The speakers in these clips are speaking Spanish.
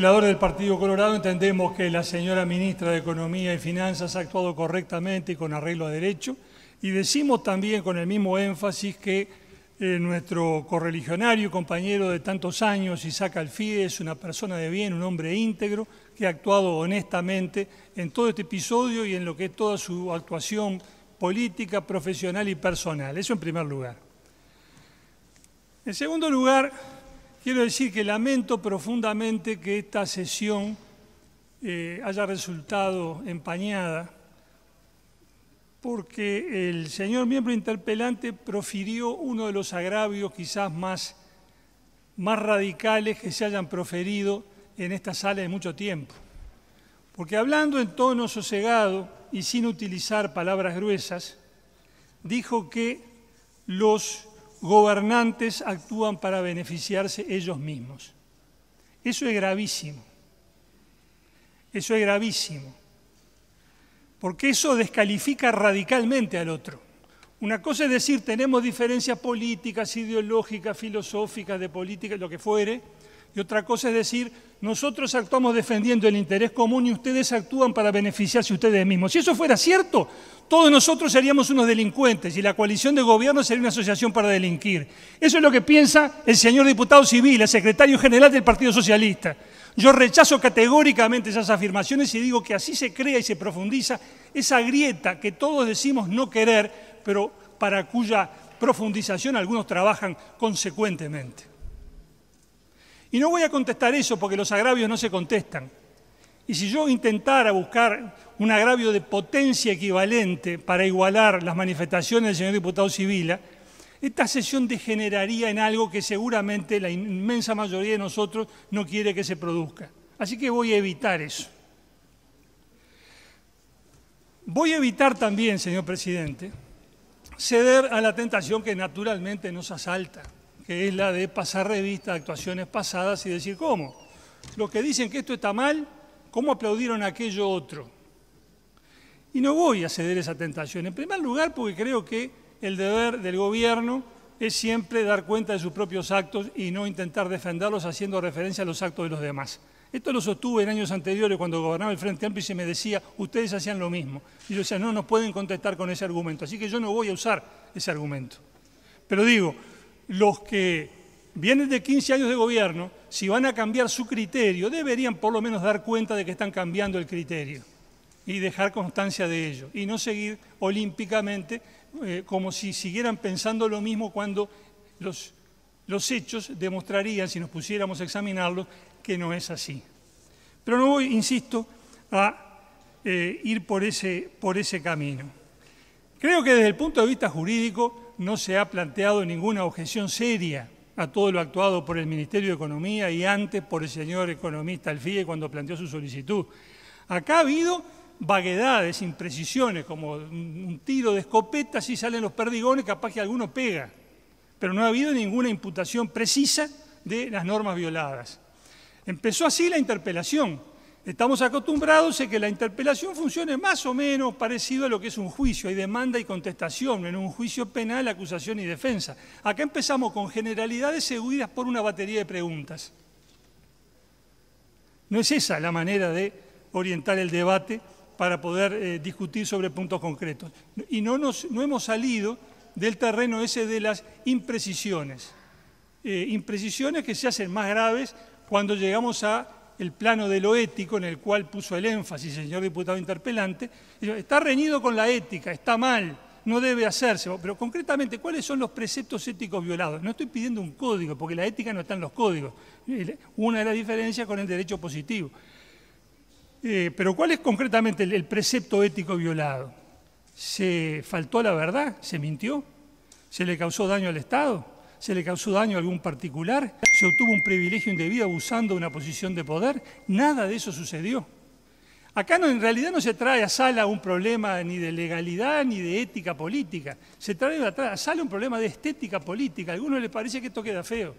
del Partido Colorado entendemos que la señora ministra de Economía y Finanzas ha actuado correctamente y con arreglo a derecho y decimos también con el mismo énfasis que eh, nuestro correligionario y compañero de tantos años, Isaac Alfie, es una persona de bien, un hombre íntegro que ha actuado honestamente en todo este episodio y en lo que es toda su actuación política, profesional y personal. Eso en primer lugar. En segundo lugar, Quiero decir que lamento profundamente que esta sesión eh, haya resultado empañada porque el señor miembro interpelante profirió uno de los agravios quizás más, más radicales que se hayan proferido en esta sala de mucho tiempo. Porque hablando en tono sosegado y sin utilizar palabras gruesas, dijo que los gobernantes actúan para beneficiarse ellos mismos. Eso es gravísimo. Eso es gravísimo. Porque eso descalifica radicalmente al otro. Una cosa es decir, tenemos diferencias políticas, ideológicas, filosóficas, de política, lo que fuere, y otra cosa es decir, nosotros actuamos defendiendo el interés común y ustedes actúan para beneficiarse ustedes mismos. Si eso fuera cierto, todos nosotros seríamos unos delincuentes y la coalición de gobierno sería una asociación para delinquir. Eso es lo que piensa el señor diputado civil, el secretario general del Partido Socialista. Yo rechazo categóricamente esas afirmaciones y digo que así se crea y se profundiza esa grieta que todos decimos no querer, pero para cuya profundización algunos trabajan consecuentemente. Y no voy a contestar eso porque los agravios no se contestan. Y si yo intentara buscar un agravio de potencia equivalente para igualar las manifestaciones del señor diputado civila, esta sesión degeneraría en algo que seguramente la inmensa mayoría de nosotros no quiere que se produzca. Así que voy a evitar eso. Voy a evitar también, señor presidente, ceder a la tentación que naturalmente nos asalta que es la de pasar revista a actuaciones pasadas y decir, ¿cómo? Los que dicen que esto está mal, ¿cómo aplaudieron aquello otro? Y no voy a ceder esa tentación. En primer lugar, porque creo que el deber del gobierno es siempre dar cuenta de sus propios actos y no intentar defenderlos haciendo referencia a los actos de los demás. Esto lo sostuve en años anteriores cuando gobernaba el Frente Amplio y se me decía, ustedes hacían lo mismo. Y yo decía, no nos pueden contestar con ese argumento. Así que yo no voy a usar ese argumento. Pero digo, los que vienen de 15 años de gobierno, si van a cambiar su criterio, deberían por lo menos dar cuenta de que están cambiando el criterio y dejar constancia de ello, y no seguir olímpicamente eh, como si siguieran pensando lo mismo cuando los, hechos demostrarían, si nos pusiéramos a examinarlos, que no es así. Pero no voy, insisto, a eh, ir por ese camino. Creo que desde el punto de vista jurídico no se ha planteado ninguna objeción seria a todo lo actuado por el Ministerio de Economía y antes por el señor economista Alfie cuando planteó su solicitud. Acá ha habido vaguedades, imprecisiones, como un tiro de escopeta, si salen los perdigones, capaz que alguno pega, pero no ha habido ninguna imputación precisa de las normas violadas. Empezó así la interpelación, Estamos acostumbrados a que la interpelación funcione más o menos parecido a lo que es un juicio. Hay demanda y contestación. En un juicio penal, acusación y defensa. Acá empezamos con generalidades seguidas por una batería de preguntas. No es esa la manera de orientar el debate para poder eh, discutir sobre puntos concretos. Y no, nos, no hemos salido del terreno ese de las imprecisiones. Eh, imprecisiones que se hacen más graves cuando llegamos a el plano de lo ético en el cual puso el énfasis el señor diputado interpelante. Está reñido con la ética, está mal, no debe hacerse. Pero concretamente, ¿cuáles son los preceptos éticos violados? No estoy pidiendo un código, porque la ética no está en los códigos. Una de las diferencias con el derecho positivo. Eh, pero ¿cuál es concretamente el, el precepto ético violado? ¿Se faltó la verdad? ¿Se mintió? ¿Se le causó daño al Estado? ¿Se le causó daño a algún particular? se obtuvo un privilegio indebido abusando de una posición de poder, nada de eso sucedió. Acá no, en realidad no se trae a sala un problema ni de legalidad ni de ética política, se trae a sala un problema de estética política. A algunos les parece que esto queda feo.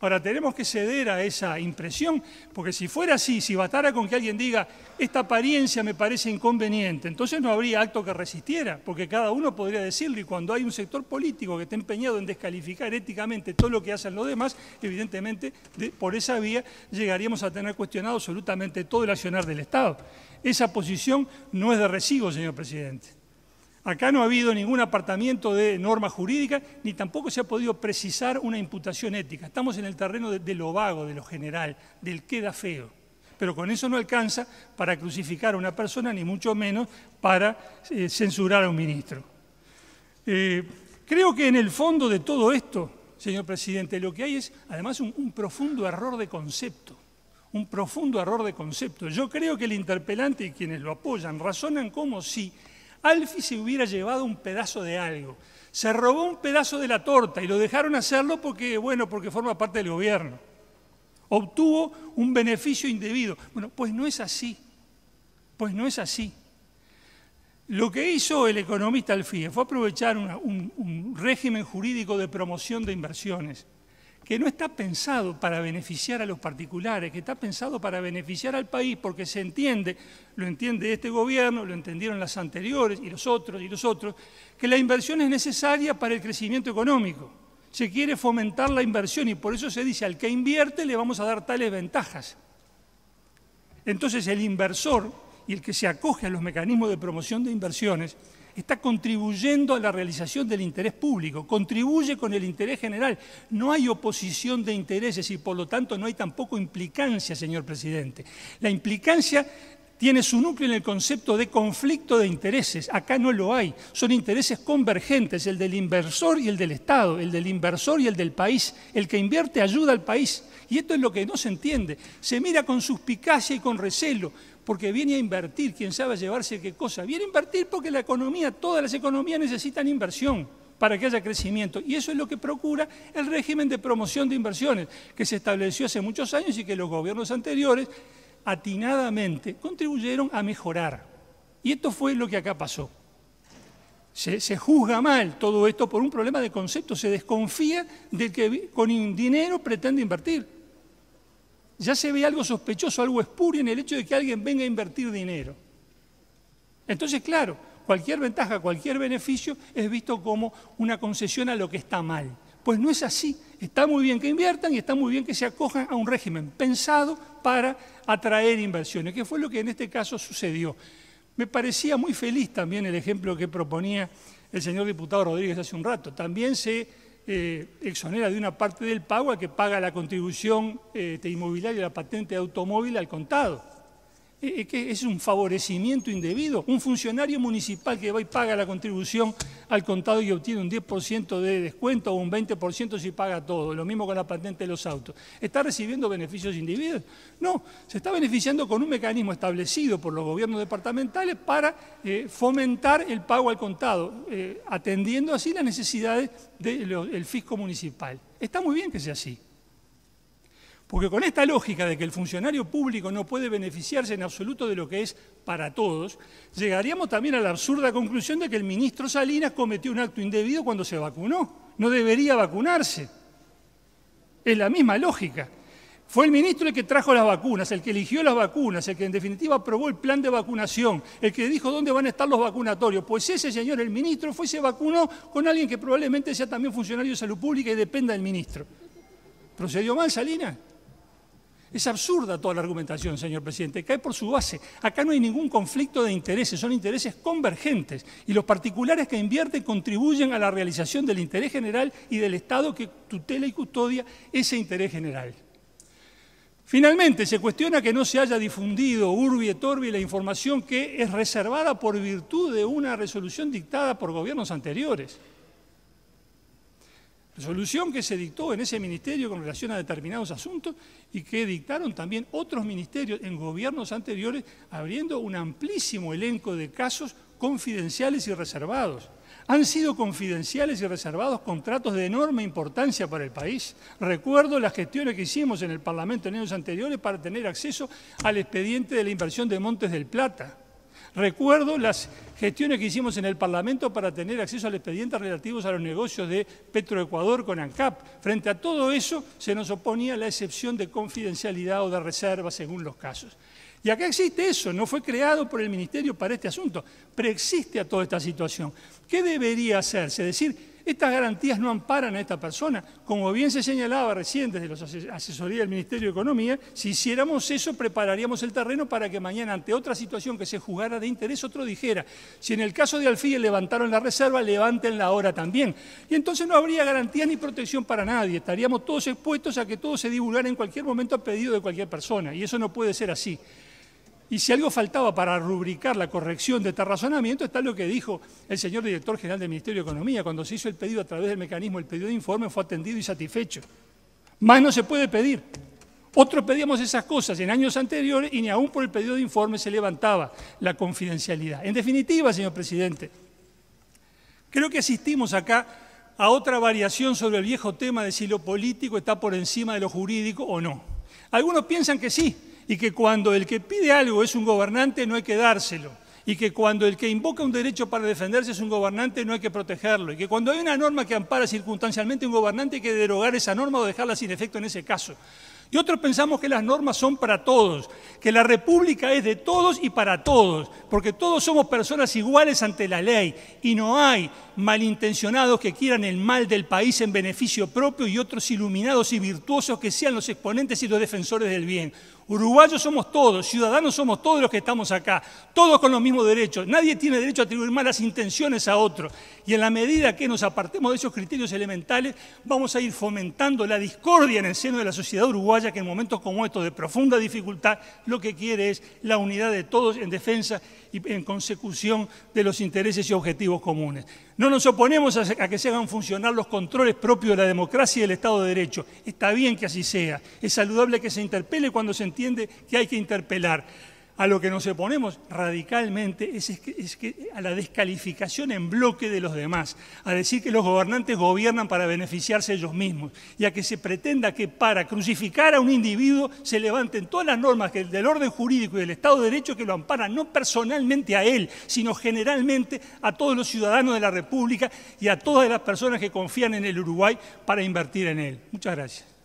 Ahora, tenemos que ceder a esa impresión, porque si fuera así, si batara con que alguien diga, esta apariencia me parece inconveniente, entonces no habría acto que resistiera, porque cada uno podría decirlo, y cuando hay un sector político que está empeñado en descalificar éticamente todo lo que hacen los demás, evidentemente por esa vía llegaríamos a tener cuestionado absolutamente todo el accionar del Estado. Esa posición no es de recibo, señor presidente. Acá no ha habido ningún apartamiento de norma jurídica, ni tampoco se ha podido precisar una imputación ética. Estamos en el terreno de, lo vago, de lo general, del queda feo. Pero con eso no alcanza para crucificar a una persona, ni mucho menos para eh, censurar a un ministro. Eh, creo que en el fondo de todo esto, señor presidente, lo que hay es además un profundo error de concepto un profundo error de concepto. Yo creo que el interpelante y quienes lo apoyan razonan como si Alfie se hubiera llevado un pedazo de algo. Se robó un pedazo de la torta y lo dejaron hacerlo porque, bueno, porque forma parte del gobierno. Obtuvo un beneficio indebido. Bueno, pues no es así. Pues no es así. Lo que hizo el economista Alfie fue aprovechar un régimen jurídico de promoción de inversiones que no está pensado para beneficiar a los particulares, que está pensado para beneficiar al país, porque se entiende, lo entiende este gobierno, lo entendieron las anteriores y los otros y los otros, que la inversión es necesaria para el crecimiento económico. Se quiere fomentar la inversión y por eso se dice al que invierte le vamos a dar tales ventajas. Entonces el inversor y el que se acoge a los mecanismos de promoción de inversiones está contribuyendo a la realización del interés público, contribuye con el interés general. No hay oposición de intereses y por lo tanto no hay tampoco implicancia, señor presidente. La implicancia tiene su núcleo en el concepto de conflicto de intereses. Acá no lo hay. Son intereses convergentes, el del inversor y el del Estado, el del inversor y el del país. El que invierte ayuda al país. Y esto es lo que no se entiende. Se mira con suspicacia y con recelo porque viene a invertir, quién sabe a llevarse qué cosa. Viene a invertir porque la economía, todas las economías necesitan inversión para que haya crecimiento. Y eso es lo que procura el régimen de promoción de inversiones, que se estableció hace muchos años y que los gobiernos anteriores atinadamente contribuyeron a mejorar. Y esto fue lo que acá pasó. Se, juzga mal todo esto por un problema de concepto, se desconfía de que con dinero pretende invertir ya se ve algo sospechoso, algo espurio en el hecho de que alguien venga a invertir dinero. Entonces, claro, cualquier ventaja, cualquier beneficio es visto como una concesión a lo que está mal. Pues no es así. Está muy bien que inviertan y está muy bien que se acojan a un régimen pensado para atraer inversiones, que fue lo que en este caso sucedió. Me parecía muy feliz también el ejemplo que proponía el señor diputado Rodríguez hace un rato. También se eh, exonera de una parte del pago al que paga la contribución eh, de inmobiliaria la patente de automóvil al contado. Eh, eh, es un favorecimiento indebido. Un funcionario municipal que va y paga la contribución al contado y obtiene un 10% de descuento o un 20% si paga todo. Lo mismo con la patente de los autos. ¿Está recibiendo beneficios individuales? No, se está beneficiando con un mecanismo establecido por los gobiernos departamentales para eh, fomentar el pago al contado, atendiendo así las necesidades del fisco municipal. Está muy bien que sea así. Porque con esta lógica de que el funcionario público no puede beneficiarse en absoluto de lo que es para todos, llegaríamos también a la absurda conclusión de que el ministro Salinas cometió un acto indebido cuando se vacunó. No debería vacunarse. Es la misma lógica. Fue el ministro el que trajo las vacunas, el que eligió las vacunas, el que en definitiva aprobó el plan de vacunación, el que dijo dónde van a estar los vacunatorios. Pues ese señor, el ministro, fue y se vacunó con alguien que probablemente sea también funcionario de salud pública y dependa del ministro. ¿Procedió mal, Salinas? Es absurda toda la argumentación, señor presidente, cae por su base. Acá no hay ningún conflicto de intereses, son intereses convergentes y los particulares que invierten contribuyen a la realización del interés general y del Estado que tutela y custodia ese interés general. Finalmente, se cuestiona que no se haya difundido urbi et orbi la información que es reservada por virtud de una resolución dictada por gobiernos anteriores resolución que se dictó en ese ministerio con relación a determinados asuntos y que dictaron también otros ministerios en gobiernos anteriores, abriendo un amplísimo elenco de casos confidenciales y reservados. Han sido confidenciales y reservados contratos de enorme importancia para el país. Recuerdo las gestiones que hicimos en el Parlamento en años anteriores para tener acceso al expediente de la inversión de Montes del Plata Recuerdo las gestiones que hicimos en el Parlamento para tener acceso al expediente relativos a los negocios de Petroecuador con ANCAP. Frente a todo eso se nos oponía la excepción de confidencialidad o de reserva según los casos. Y acá existe eso, no fue creado por el Ministerio para este asunto, preexiste a toda esta situación. ¿Qué debería hacerse? Es decir, estas garantías no amparan a esta persona. Como bien se señalaba recién desde la asesoría del Ministerio de Economía, si hiciéramos eso prepararíamos el terreno para que mañana ante otra situación que se jugara de interés otro dijera, si en el caso de Alfie levantaron la reserva, levanten la ahora también. Y entonces no habría garantía ni protección para nadie. Estaríamos todos expuestos a que todo se divulgara en cualquier momento a pedido de cualquier persona. Y eso no puede ser así. Y si algo faltaba para rubricar la corrección de este razonamiento, está lo que dijo el señor director general del Ministerio de Economía cuando se hizo el pedido a través del mecanismo, el pedido de informe fue atendido y satisfecho. Más no se puede pedir. Otros pedíamos esas cosas en años anteriores y ni aún por el pedido de informe se levantaba la confidencialidad. En definitiva, señor presidente, creo que asistimos acá a otra variación sobre el viejo tema de si lo político está por encima de lo jurídico o no. Algunos piensan que sí, y que cuando el que pide algo es un gobernante no hay que dárselo, y que cuando el que invoca un derecho para defenderse es un gobernante no hay que protegerlo, y que cuando hay una norma que ampara circunstancialmente a un gobernante hay que derogar esa norma o dejarla sin efecto en ese caso. Y otros pensamos que las normas son para todos, que la república es de todos y para todos, porque todos somos personas iguales ante la ley y no hay malintencionados que quieran el mal del país en beneficio propio y otros iluminados y virtuosos que sean los exponentes y los defensores del bien. Uruguayos somos todos, ciudadanos somos todos los que estamos acá, todos con los mismos derechos. Nadie tiene derecho a atribuir malas intenciones a otro. Y en la medida que nos apartemos de esos criterios elementales, vamos a ir fomentando la discordia en el seno de la sociedad uruguaya, que en momentos como estos de profunda dificultad, lo que quiere es la unidad de todos en defensa y en consecución de los intereses y objetivos comunes. No nos oponemos a que se hagan funcionar los controles propios de la democracia y del Estado de Derecho. Está bien que así sea. Es saludable que se interpele cuando se entiende que hay que interpelar a lo que nos oponemos radicalmente es, que, a la descalificación en bloque de los demás, a decir que los gobernantes gobiernan para beneficiarse ellos mismos y a que se pretenda que para crucificar a un individuo se levanten todas las normas del orden jurídico y del Estado de Derecho que lo amparan, no personalmente a él, sino generalmente a todos los ciudadanos de la República y a todas las personas que confían en el Uruguay para invertir en él. Muchas gracias.